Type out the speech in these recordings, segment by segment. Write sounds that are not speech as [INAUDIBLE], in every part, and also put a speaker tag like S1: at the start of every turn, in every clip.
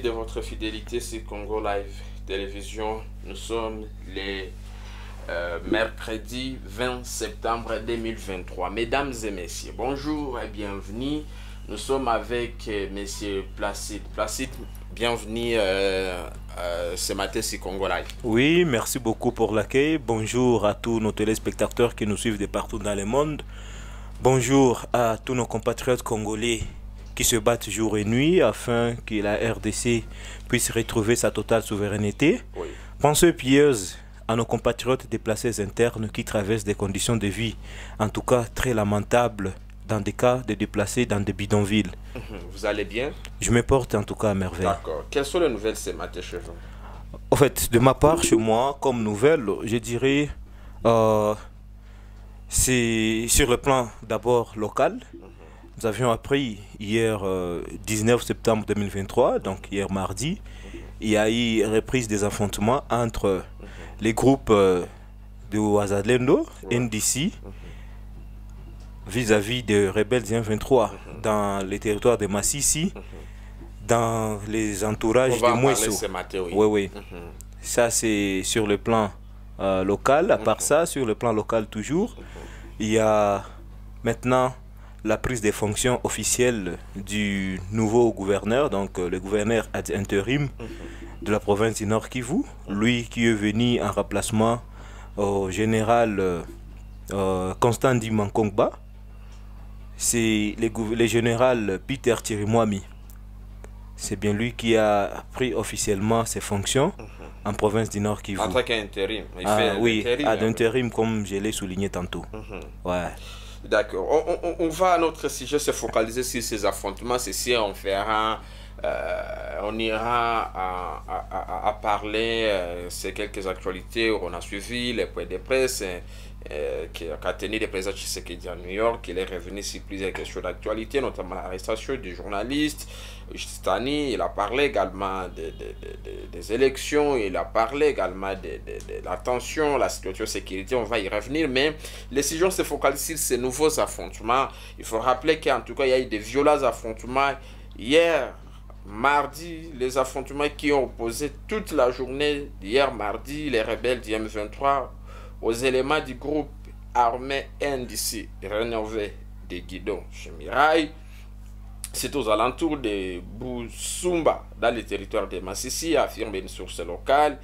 S1: de votre fidélité, sur Congo Live Télévision. Nous sommes les mercredis euh, mercredi 20 septembre 2023. Mesdames et messieurs, bonjour et bienvenue. Nous sommes avec euh, Monsieur Placide. Placide, bienvenue euh, ce matin sur Congo Live.
S2: Oui, merci beaucoup pour l'accueil. Bonjour à tous nos téléspectateurs qui nous suivent de partout dans le monde. Bonjour à tous nos compatriotes congolais qui se battent jour et nuit afin que la RDC puisse retrouver sa totale souveraineté. Pensez pieuse à nos compatriotes déplacés internes qui traversent des conditions de vie, en tout cas très lamentables, dans des cas de déplacés dans des bidonvilles.
S1: Mhm. Vous allez bien
S2: Je me porte en tout cas à merveille. D'accord.
S1: Quelles sont les nouvelles ce matin chez
S2: En fait, de ma part, chez moi, comme nouvelle, je dirais, euh, c'est sur le plan d'abord local. Mhm. Nous avions appris hier 19 euh, septembre 2023, donc hier mardi, il y a eu reprise des affrontements entre les groupes euh, de Ouazadlendo, NDC, vis-à-vis des rebelles M23 dans les territoires de Massissi, dans les entourages de Mouesso. Oui, oui. Mhm. Ça, c'est sur le plan euh, local. À part mhm. ça, sur le plan local toujours, il y a maintenant la prise des fonctions officielles du nouveau gouverneur, donc euh, le gouverneur ad interim de la province du Nord Kivu, lui qui est venu en remplacement au général euh, euh Constant c'est le, général Peter Tirimwami. C'est bien lui qui a pris officiellement ses fonctions en province du Nord Kivu. En tant qu'intérim. Ah, oui, ad interim comme je l'ai souligné tantôt. Mhm. Ouais.
S1: D'accord. On, va à notre sujet se focaliser sur ces affrontements, c'est si on fera euh, on ira à, parler euh, ces quelques actualités où on a suivi les points de presse hein, euh, qui a tenu présidents qui dit à New York. Il est revenu sur plusieurs questions d'actualité, notamment l'arrestation du journaliste Stani. Il a parlé également des élections, il a parlé également de, la tension, la situation de sécurité. On va y revenir, mais les sujets se focalisent sur ces nouveaux affrontements. Il faut rappeler qu'en tout cas, il y a eu des violents affrontements hier Mardi, les affrontements qui ont opposé toute la journée d'hier mardi les rebelles du M23 aux éléments du groupe armé NDC rénové de Guidon chez C'est aux alentours de Boussumba, dans le territoire de Massissi, affirme une source locale.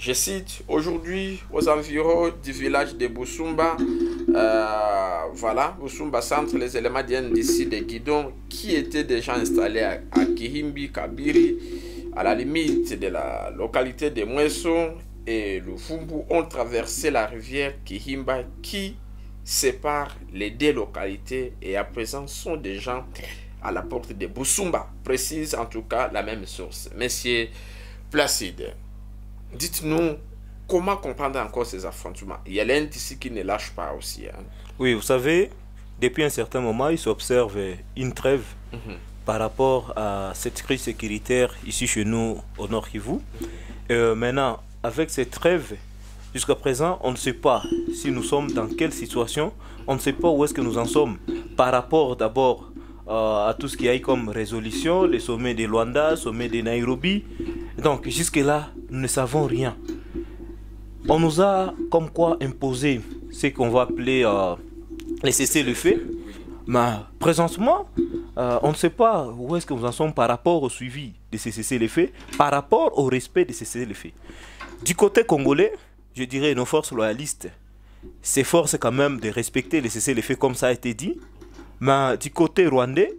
S1: Je cite, aujourd'hui, aux environs du village de Boussumba, euh, voilà, Boussumba Centre, les éléments d'ici de Guidon, qui étaient déjà installés à, Kihimbi, Kabiri, à la limite de la localité de Mweso et le Fumbu, ont traversé la rivière Kihimba qui sépare les deux localités et à présent sont déjà à la porte de Boussumba, précise en tout cas la même source. Monsieur Placide dites-nous comment comprendre encore ces affrontements. Il y a ici qui ne lâche pas aussi. Hein.
S2: Oui, vous savez, depuis un certain moment, il s'observe une trêve mhm. par rapport à cette crise sécuritaire ici chez nous au Nord Kivu. Euh, maintenant, avec cette trêve, jusqu'à présent, on ne sait pas si nous sommes dans quelle situation, on ne sait pas où est-ce que nous en sommes par rapport d'abord euh, à tout ce qui a eu comme résolution, les sommets de Luanda, sommet de Nairobi. Donc jusque-là, nous ne savons rien. On nous a comme quoi imposé ce qu'on va appeler euh, les cessez-le-feu. Mais présentement, euh, on ne sait pas où est-ce que nous en sommes par rapport au suivi de ces cessez-le-feu, par rapport au respect de ces cessez-le-feu. Du côté congolais, je dirais nos forces loyalistes s'efforcent quand même de respecter les cessez-le-feu comme ça a été dit. Mais du côté rwandais,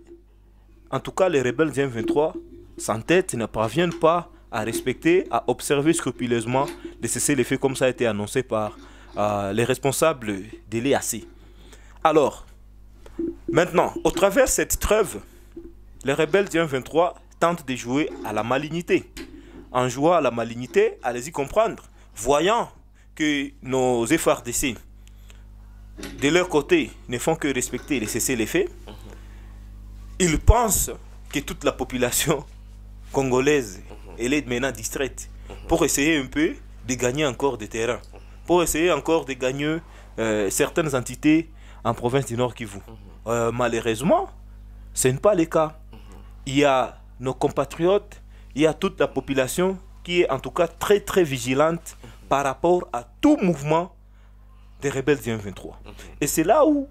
S2: en tout cas les rebelles du M23 s'entêtent, ne parviennent pas à respecter, à observer scrupuleusement les cessez les faits comme ça a été annoncé par euh, les responsables de l'EAC. Alors, maintenant, au travers de cette trêve, les rebelles du 23 tentent de jouer à la malignité. En jouant à la malignité, allez-y comprendre, voyant que nos efforts d'ici, de leur côté, ne font que respecter les cessez les faits ils pensent que toute la population congolaise elle est maintenant distraite pour essayer un peu de gagner encore des terrains, pour essayer encore de gagner euh, certaines entités en province du Nord Kivu. Euh, malheureusement, ce n'est pas le cas. Il y a nos compatriotes, il y a toute la population qui est en tout cas très très vigilante par rapport à tout mouvement des rebelles du 23 Et c'est là où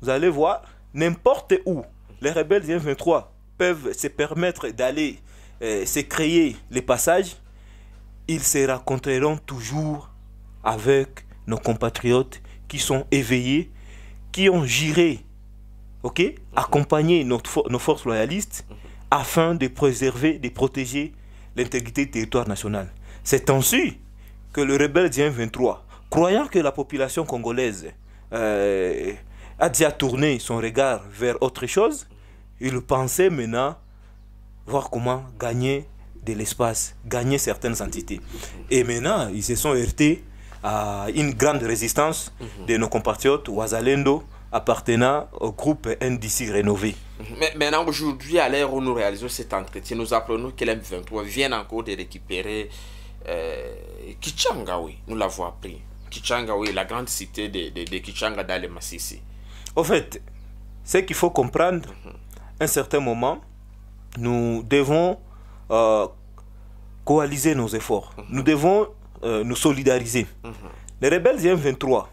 S2: vous allez voir, n'importe où, les rebelles du 23 peuvent se permettre d'aller euh, s'est créé créer les passages, ils se rencontreront toujours avec nos compatriotes qui sont éveillés, qui ont géré, ok, accompagné nos forces loyalistes afin de préserver, de protéger l'intégrité du territoire national. C'est ainsi que le rebelle du 23 croyant que la population congolaise euh, a déjà tourné son regard vers autre chose, il pensait maintenant voir comment gagner de l'espace, gagner certaines entités. Et maintenant, ils se sont heurtés à une grande résistance mhm. de nos compatriotes Ouazalendo appartenant au groupe NDC Rénové.
S1: Mhm. Maintenant, aujourd'hui, à l'heure où nous réalisons cet entretien, nous apprenons que l'M23 vient encore de récupérer euh, Nous l'avons appris. Kichangaoui, la grande cité de, de, Kichanga dans le Massissi.
S2: Au fait, ce qu'il faut comprendre, mhm. un certain moment, nous devons euh, coaliser nos efforts. Nous mhm. devons euh, nous solidariser. Mhm. Les rebelles M23,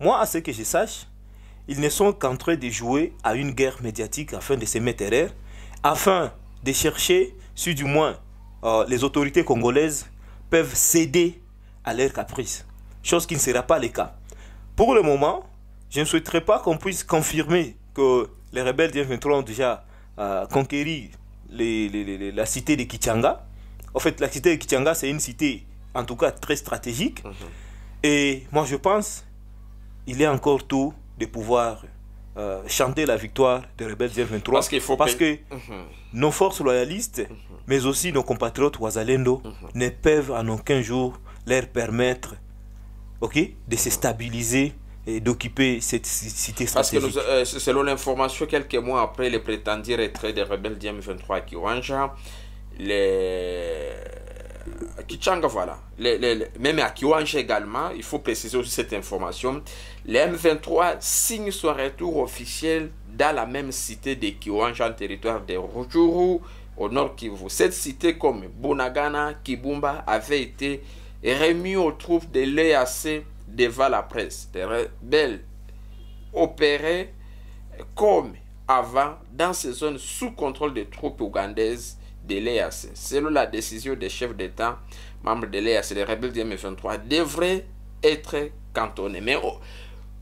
S2: moi, à ce que je sache, ils ne sont qu'en train de jouer à une guerre médiatique afin de se mettre à afin de chercher si du moins euh, les autorités congolaises peuvent céder à leurs caprices. Chose qui ne sera pas le cas. Pour le moment, je ne souhaiterais pas qu'on puisse confirmer que les rebelles du M23 ont déjà conquéri les, la cité de Kichanga. En fait, la cité de Kichanga, c'est une cité, en tout cas, très stratégique. Mhm. Et moi, je pense, il est encore tôt de pouvoir euh, chanter la victoire des rebelles de 23 Parce, faut parce que mhm. nos forces loyalistes, mhm. mais aussi nos compatriotes Ouazalendo, ne peuvent en aucun jour leur permettre ok, de se stabiliser et d'occuper cette cité stratégique. Parce que
S1: euh, selon l'information, quelques mois après les prétendus retrait des rebelles du M23 à Kiwanja, les... voilà. Les, même à Kiwanja également, il faut préciser aussi cette information. Les M23 signe son retour officiel dans la même cité de Kiwanja, en territoire de Rujuru, au nord Kivu. Cette cité comme Bunagana, Kibumba, avait été remise aux troupes de l'EAC devant la presse. des rebelles opéraient comme avant dans ces zones sous contrôle des troupes ougandaises de l'EAC. Selon la décision des chefs d'État, membres de l'EAC, les rebelles du M23 devraient être cantonnés. Mais oh,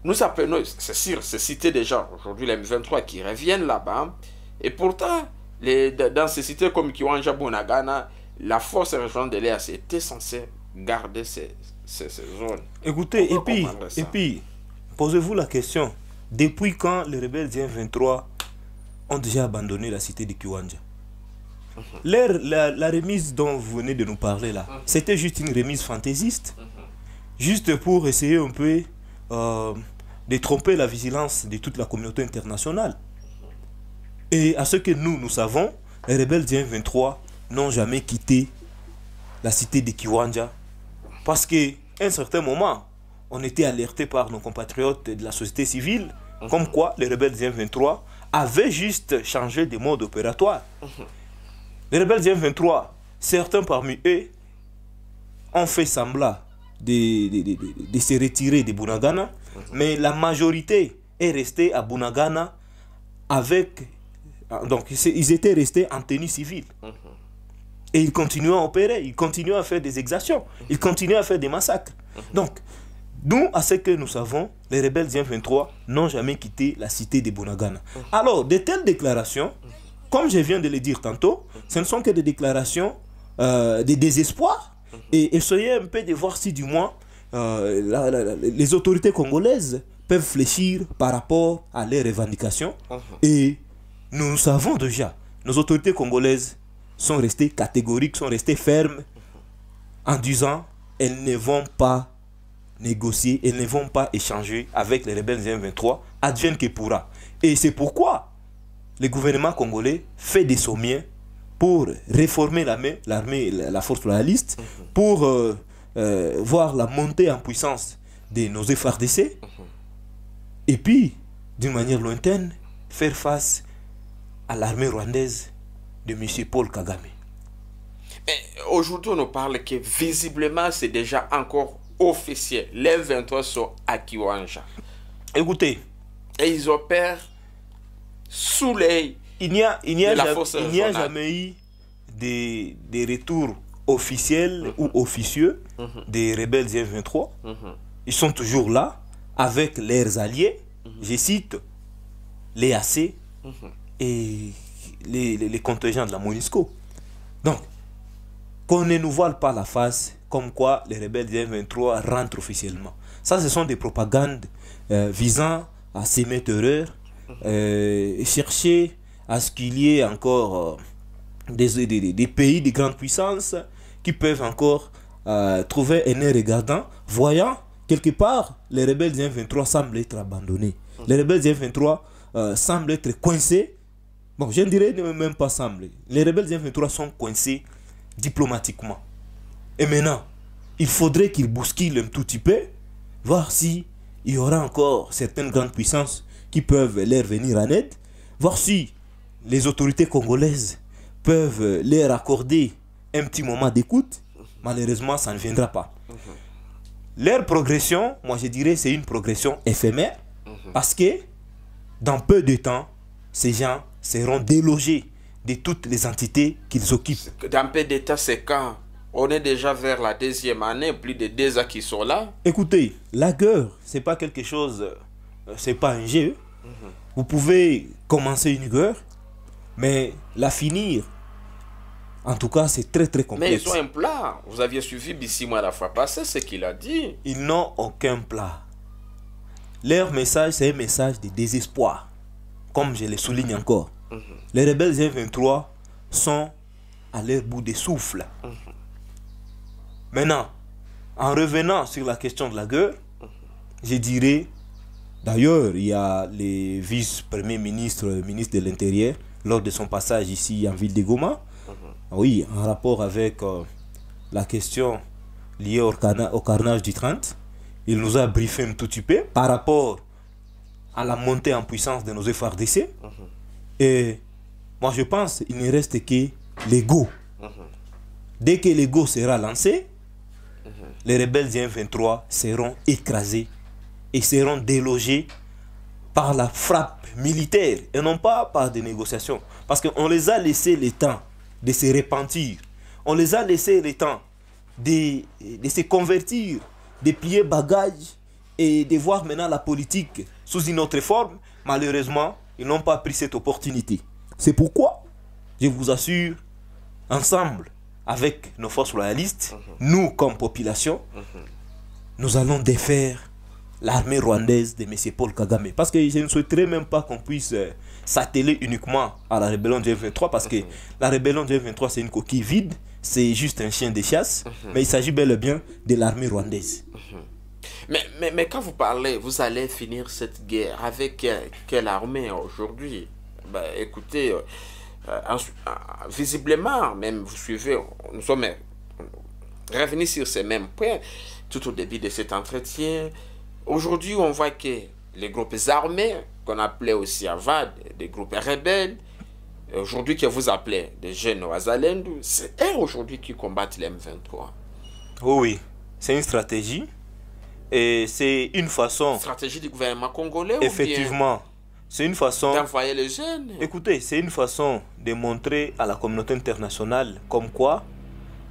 S1: nous appelons, c'est sûr, c'est cité déjà aujourd'hui les M23 qui reviennent là-bas. Et pourtant, les, dans ces cités comme Kiwanja Bounagana la force régionale de l'EAC était censée garder ses, c'est
S2: Écoutez, et puis, et puis, posez-vous la question. Depuis quand les rebelles du 23 ont déjà abandonné la cité de Kiwanja mhm. la, remise dont vous venez de nous parler là, mhm. c'était juste une remise fantaisiste, mhm. juste pour essayer un peu euh, de tromper la vigilance de toute la communauté internationale. Et à ce que nous, nous savons, les rebelles du 23 n'ont jamais quitté la cité de Kiwanja parce que un certain moment, on était alerté par nos compatriotes de la société civile, mhm. comme quoi les rebelles M23 avaient juste changé de mode opératoire. Les rebelles M23, certains parmi eux, ont fait semblant de, se retirer de Bunagana, mhm. mais la majorité est restée à Bunagana avec... Donc, ils étaient restés en tenue civile. Mhm. Et ils continuent à opérer, ils continuent à faire des exactions, ils continuent à faire des massacres. Donc, nous, à ce que nous savons, les rebelles M23 n'ont jamais quitté la cité de Bonagana. Alors, de telles déclarations, comme je viens de le dire tantôt, ce ne sont que des déclarations euh, de désespoir. Et essayez un peu de voir si du moins euh, les autorités congolaises peuvent fléchir par rapport à leurs revendications. Uh-huh. Et nous savons déjà, nos autorités congolaises sont restés catégoriques, sont restés fermes en disant elles ne vont pas négocier, elles ne vont pas échanger avec les rebelles M23, advienne que pourra. Et c'est pourquoi le gouvernement congolais fait des sommets pour réformer l'armée, la force royaliste, pour euh, euh, voir la montée en puissance de nos FRDC, et puis, d'une manière lointaine, faire face à l'armée rwandaise de M. Paul Kagame.
S1: Aujourd'hui, on nous parle que visiblement, c'est déjà encore officiel. Les 23 sont à Kiwanja. Écoutez. Et ils opèrent sous l'œil. Il n'y a, il n'y a, jamais
S2: eu des, retours officiels mm-hmm. ou officieux mm-hmm. des rebelles M23. Mm-hmm. Ils sont toujours là avec leurs alliés. Je cite les AC et les, contingents de la MONUSCO. Donc, qu'on ne nous voile pas la face comme quoi les rebelles du M23 rentrent officiellement. Ça, ce sont des propagandes euh, visant à s'aimer terreur, euh, chercher à ce qu'il y ait encore euh, des, des, des, pays de grande puissance qui peuvent encore trouver un air regardant, voyant quelque part les rebelles du M23 semblent être abandonnés. Les rebelles du M23 semblent être coincés je ne dirais même pas sembler. Les rebelles M23 sont coincés diplomatiquement. Et maintenant, il faudrait qu'ils bousculent un tout petit peu, voir si il y aura encore certaines grandes puissances qui peuvent leur venir en aide, voir si les autorités congolaises peuvent leur accorder un petit moment d'écoute. Malheureusement, ça ne viendra pas.
S3: Mhm.
S2: Leur progression, moi je dirais, c'est une progression éphémère, mhm. parce que dans peu de temps, ces gens seront délogés de toutes les entités qu'ils occupent.
S1: Dans paix d'État, c'est quand on est déjà vers la deuxième année, plus de deux ans qui sont là.
S2: Écoutez, la guerre, c'est pas quelque chose, euh, c'est pas un jeu. Mhm. Vous pouvez commencer une guerre, mais la finir, en tout cas, c'est très très complexe. Mais ils ont un
S1: plat. Vous aviez suivi à la fois passée, ce qu'il a dit. Ils n'ont aucun plat.
S2: Leur message, c'est un message de désespoir comme je le souligne encore, les rebelles G23 sont à leur bout de souffle. Maintenant, en revenant sur la question de la guerre, je dirais, d'ailleurs, il y a le vice-premier ministre, le ministre de l'Intérieur, lors de son passage ici en ville de Goma, oui, en rapport avec euh, la question liée au, au, carnage du 30, il nous a briefé un tout petit peu par rapport à la montée en puissance de nos efforts décès mhm. Et moi, je pense il ne reste que l'ego. Mhm. Dès que l'ego sera lancé, mhm. les rebelles du 23 seront écrasés et seront délogés par la frappe militaire et non pas par des négociations. Parce qu'on les a laissés le temps de se repentir. On les a laissés le temps de, de se convertir, de plier bagages et de voir maintenant la politique sous une autre forme, malheureusement, ils n'ont pas pris cette opportunité. C'est pourquoi, je vous assure, ensemble, avec nos forces royalistes, mhm. nous comme population, mhm. nous allons défaire l'armée rwandaise de M. Paul Kagame. Parce que je ne souhaiterais même pas qu'on puisse euh, s'atteler uniquement à la rébellion du m 23 parce que mhm. la rébellion du m 23 c'est une coquille vide, c'est juste un chien de chasse, mais il s'agit bel et bien de l'armée rwandaise.
S1: Mais, mais, mais, quand vous parlez, vous allez finir cette guerre avec euh, quelle armée aujourd'hui ben, Écoutez, euh, euh, visiblement, même vous suivez, nous sommes revenus sur ces mêmes points tout au début de cet entretien. Aujourd'hui, on voit que les groupes armés, qu'on appelait aussi avad des groupes rebelles, aujourd'hui que vous appelez des jeunes Oazalendou, c'est eux aujourd'hui qui combattent les M23.
S2: oui, c'est une stratégie
S1: et c'est une façon. Stratégie du gouvernement congolais Effectivement.
S2: C'est une façon. D'envoyer les jeunes. Écoutez, c'est une façon de montrer à la communauté internationale comme quoi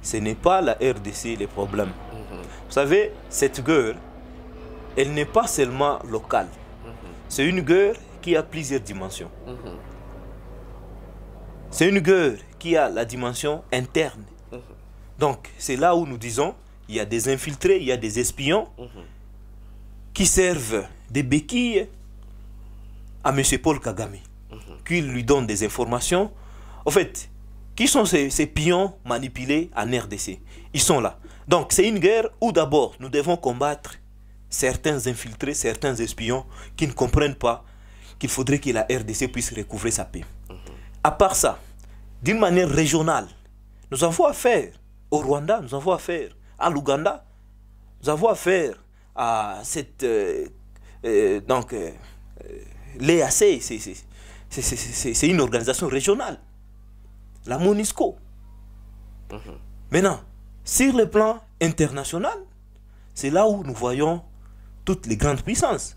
S2: ce n'est pas la RDC les problèmes. Mhm. Vous savez, cette guerre, elle n'est pas seulement locale. Mhm. C'est une guerre qui a plusieurs dimensions. Mhm. C'est une guerre qui a la dimension interne. Donc, c'est là où nous disons il y a des infiltrés, il y a des espions qui servent des béquilles à M. Paul Kagame, Qu'il qui lui donnent des informations. En fait, qui sont ces, pions manipulés en RDC Ils sont là. Donc c'est une guerre où d'abord nous devons combattre certains infiltrés, certains espions qui ne comprennent pas qu'il faudrait que la RDC puisse recouvrer sa paix. À part ça, d'une manière régionale, nous avons affaire au Rwanda, nous avons affaire à l'Ouganda, nous avons affaire à cette euh, euh, donc euh, l'EAC, c'est une organisation régionale, la MONUSCO. Mhm. Maintenant, sur le plan international, c'est là où nous voyons toutes les grandes puissances,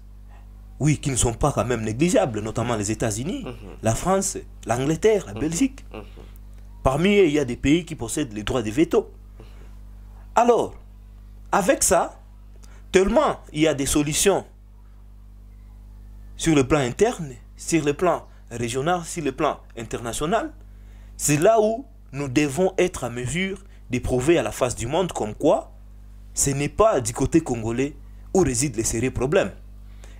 S2: oui, qui ne sont pas quand même négligeables, notamment les États-Unis, mhm. la France, l'Angleterre, la mhm. Belgique. Parmi eux, il y a des pays qui possèdent les droits de veto. Alors, avec ça, tellement il y a des solutions sur le plan interne, sur le plan régional, sur le plan international, c'est là où nous devons être à mesure d'éprouver à la face du monde comme quoi ce n'est pas du côté congolais où résident les sérieux problèmes.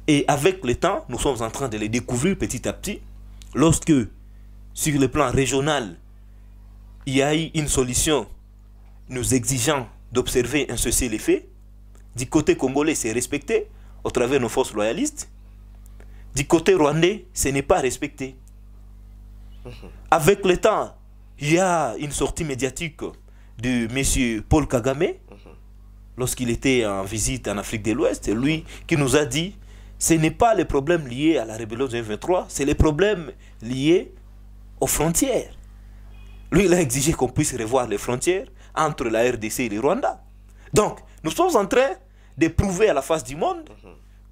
S2: Et avec le temps, nous sommes en train de les découvrir petit à petit. Lorsque, sur le plan régional, il y a eu une solution nous exigeons d'observer un ceci les Du côté congolais, c'est respecté au travers de nos forces loyalistes. Du côté rwandais, ce n'est pas respecté. Mhm. Avec le temps, il y a une sortie médiatique de M. Paul Kagame mhm. lorsqu'il était en visite en Afrique de l'Ouest, lui qui nous a dit ce n'est pas les problèmes liés à la rébellion de 23 c'est les problèmes liés aux frontières. Lui, il a exigé qu'on puisse revoir les frontières, entre la RDC et le Rwanda. Donc, nous sommes en train de prouver à la face du monde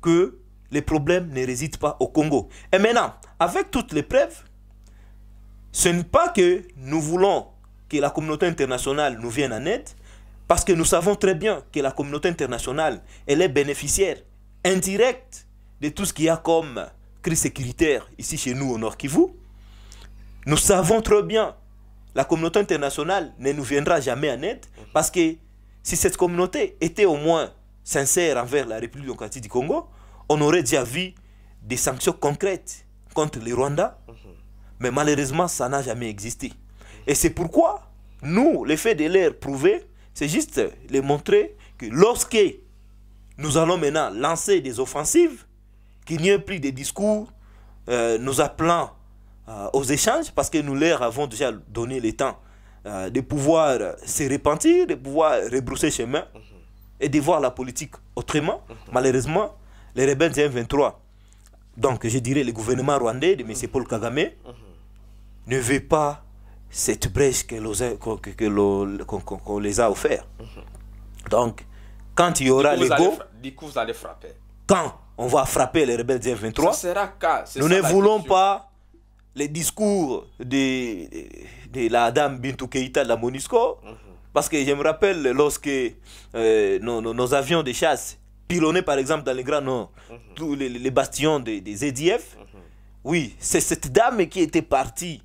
S2: que les problèmes ne résident pas au Congo. Et maintenant, avec toutes les preuves, ce n'est pas que nous voulons que la communauté internationale nous vienne en aide, parce que nous savons très bien que la communauté internationale, elle est bénéficiaire indirecte de tout ce qu'il y a comme crise sécuritaire ici chez nous au Nord Kivu. Nous savons très bien la communauté internationale ne nous viendra jamais en aide parce que si cette communauté était au moins sincère envers la République démocratique du Congo, on aurait déjà vu des sanctions concrètes contre les Rwanda. Mais malheureusement, ça n'a jamais existé. Et c'est pourquoi nous, l'effet de l'air prouvé, c'est juste les montrer que lorsque nous allons maintenant lancer des offensives, qu'il n'y ait plus de discours euh, nous appelant euh, aux échanges parce que nous leur avons déjà donné le temps euh, de pouvoir se repentir, de pouvoir rebrousser chemin et de voir la politique autrement. Malheureusement, les rebelles M23, donc je dirais le gouvernement rwandais de M. Paul Kagame, ne veut pas cette brèche qu'on les a offert. Donc, quand il y aura les go,
S1: du vous allez frapper.
S2: Quand on va frapper les rebelles
S1: M23, nous ne voulons
S2: pas les discours de, la dame Bintou Keïta de la Monisco, Parce que je me rappelle lorsque euh, nos, avions de chasse pilonnaient par exemple dans les Grands tous les, bastions des, EDF. E oui, c'est cette dame qui était partie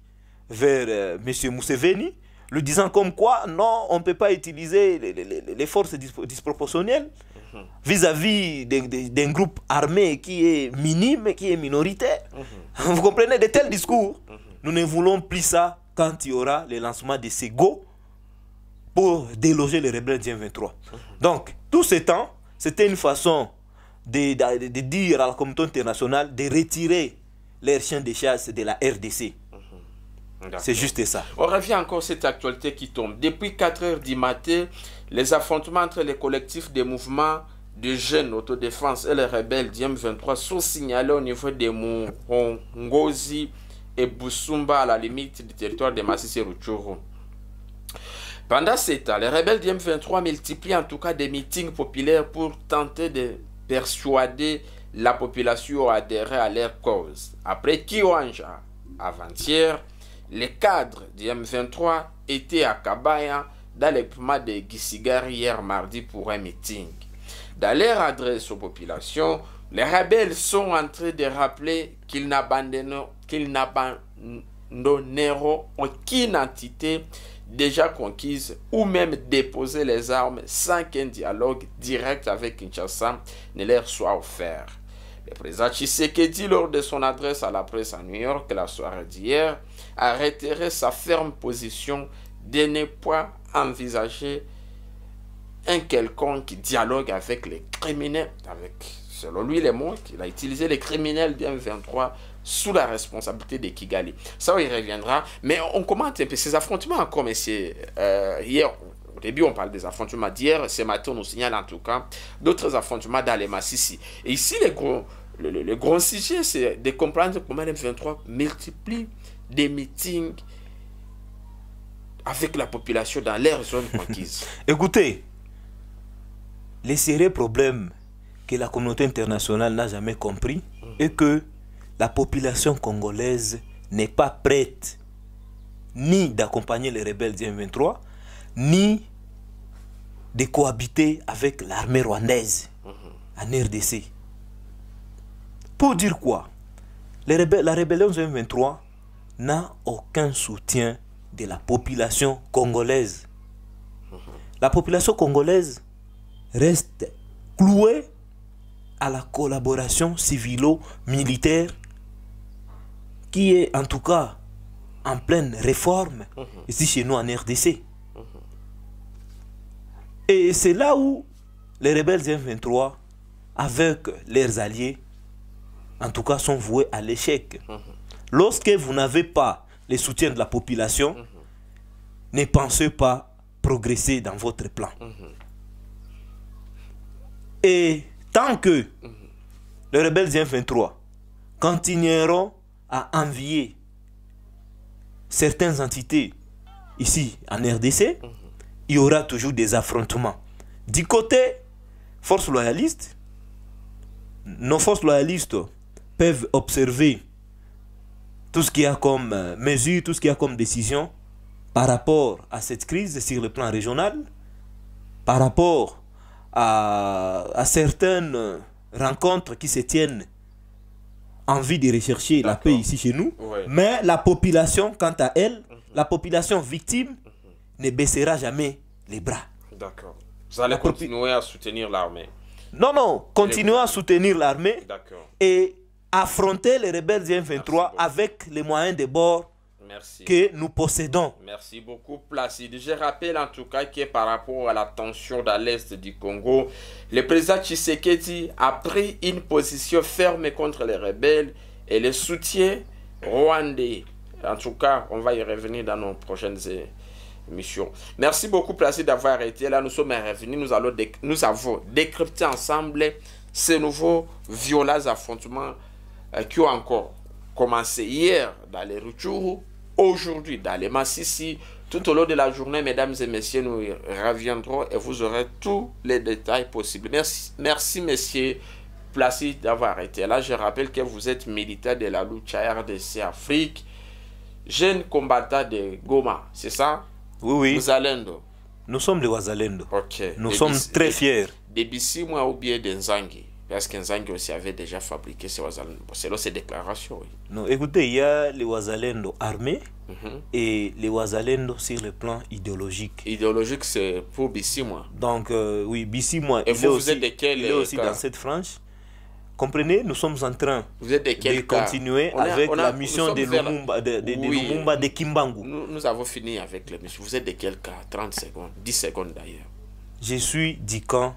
S2: vers euh, Monsieur M. Mousseveni, lui disant comme quoi, non, on ne peut pas utiliser les forces disproportionnelles vis-à-vis d'un groupe armé qui est minime, qui est minoritaire.
S3: Mhm.
S2: Vous comprenez de tels discours Nous ne voulons plus ça quand il y aura le lancement de ces go pour déloger les rebelles du 23. Mhm. Donc, tout ce temps, c'était une façon de, dire à la communauté internationale de retirer les chiens de chasse de la RDC.
S1: Mhm. C'est juste ça. On revient encore à cette actualité qui tombe. Depuis 4 h du matin, les affrontements entre les collectifs des mouvements de jeunes autodéfense et les rebelles m 23 sont signalés au niveau des Mongozi et Busumba à la limite du territoire de Masisi Pendant ces temps, les rebelles m 23 multiplient en tout cas des meetings populaires pour tenter de persuader la population à adhérer à leur cause. Après Kiwanja, avant-hier, les cadres du m 23 étaient à Kabaya dans les de Gisigari hier mardi pour un meeting. Dans leur adresse aux populations, les rebelles sont en train de rappeler qu'ils n'abandonneront aucune entité déjà conquise ou même déposer les armes sans qu'un dialogue direct avec Kinshasa ne leur soit offert. Le président Tshisekedi, lors de son adresse à la presse à New York la soirée d'hier, a réitéré sa ferme position de ne point envisager un quelconque dialogue avec les criminels, avec, selon lui, les mots qu'il a utilisé, les criminels du M23 sous la responsabilité de Kigali. Ça, il reviendra. Mais on commente un peu ces affrontements, comme euh, hier, au début, on parle des affrontements d'hier. Ce matin, on nous signale en tout cas d'autres affrontements dans les massifs. Et ici, le gros, le, sujet, c'est de comprendre comment m 23 multiplie des meetings avec la population dans leur zone conquise.
S2: [LAUGHS] Écoutez, les sérieux problèmes que la communauté internationale n'a jamais compris mm. est que la population congolaise n'est pas prête ni d'accompagner les rebelles du M23, ni de cohabiter avec l'armée rwandaise
S3: mm-hmm.
S2: en RDC. Pour dire quoi les La rébellion du M23 n'a aucun soutien de la population congolaise. La population congolaise reste clouée à la collaboration civilo-militaire qui est en tout cas en pleine réforme ici chez nous en RDC. Et c'est là où les rebelles M23, avec leurs alliés, en tout cas sont voués à l'échec. Lorsque vous n'avez pas le soutien de la population, mhm. ne pensez pas progresser dans votre plan. Mhm. Et tant que mhm. les rebelles M23 continueront à envier certaines entités ici en RDC, il y aura toujours des affrontements. Du côté forces loyalistes, nos forces loyalistes peuvent observer tout ce qu'il y a comme euh, mesure, tout ce qu'il y a comme décision par rapport à cette crise sur le plan régional, par rapport à, certaines rencontres qui se tiennent envie de rechercher la paix ici chez nous, mais la population, quant à elle, mhm. la population victime mhm. ne baissera jamais les bras.
S1: D'accord. Vous allez continuer à soutenir l'armée.
S2: Non, non, continuer à soutenir l'armée. D'accord. Et affronter les rebelles du M23 avec les moyens de bord que nous possédons.
S1: Merci beaucoup, Placide. Je rappelle en tout cas que par rapport à la tension dans l'est du Congo, le président Tshisekedi a pris une position ferme contre les rebelles et le soutien rwandais. En tout cas, on va y revenir dans nos prochaines émissions. Merci beaucoup, Placide, d'avoir été là. Nous sommes revenus. Nous, allons nous avons décrypté ensemble ces nouveaux violents affrontements euh, qui ont encore commencé hier dans les Ruchuru, aujourd'hui dans les Massissi. Tout au long de la journée, mesdames et messieurs, nous y reviendrons et vous aurez tous les détails possibles. Merci, merci messieurs Placide d'avoir été là. Je rappelle que vous êtes militaire de la Lucha RDC Afrique, jeune combattant de Goma, c'est ça Oui, oui. Nous sommes de Wazalendo. Ok. Nous sommes très fiers. des moi, ou bien nzangi 15 aussi avait déjà fabriqué ces Wazalendo. Selon ses déclarations,
S2: écoutez, il y a les Wazalendo armés mhm. et les Wazalendo sur le plan idéologique. Idéologique, c'est pour moi Donc, euh, oui, oui, moi. Et vous, aussi, êtes de quel aussi euh, dans cette frange. Comprenez, nous sommes en train vous êtes de, continuer avec la mission de Lumumba, de,
S1: Kimbangu. Nous, avons fini avec les mission Vous êtes de quel cas 30 secondes, 10 secondes d'ailleurs.
S2: Je suis du camp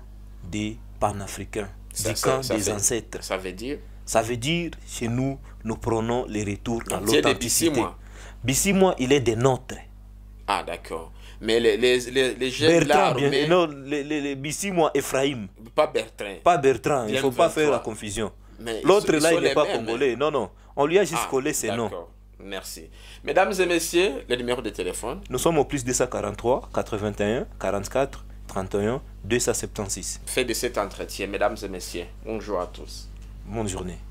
S2: des panafricains camp des
S1: ancêtres. Ça veut dire
S2: Ça veut dire, chez nous, nous prenons le retour dans l'authenticité. Bissi, moi, il est des nôtres. Ah, d'accord.
S1: Mais les, les, les, jeunes Bertrand, non,
S2: les, les, les Bissi, moi, Ephraim. Pas Bertrand. Pas Bertrand, il ne faut pas faire la confusion. L'autre, là, il n'est pas hein. congolais. Non, non,
S1: on lui a juste ah, collé ses noms. Merci. Mesdames et messieurs, le numéro de téléphone.
S2: Nous sommes au plus 243 81 44 31
S3: 276.
S1: Fait de cet entretien, mesdames et messieurs, bonjour à tous.
S3: Bonne journée.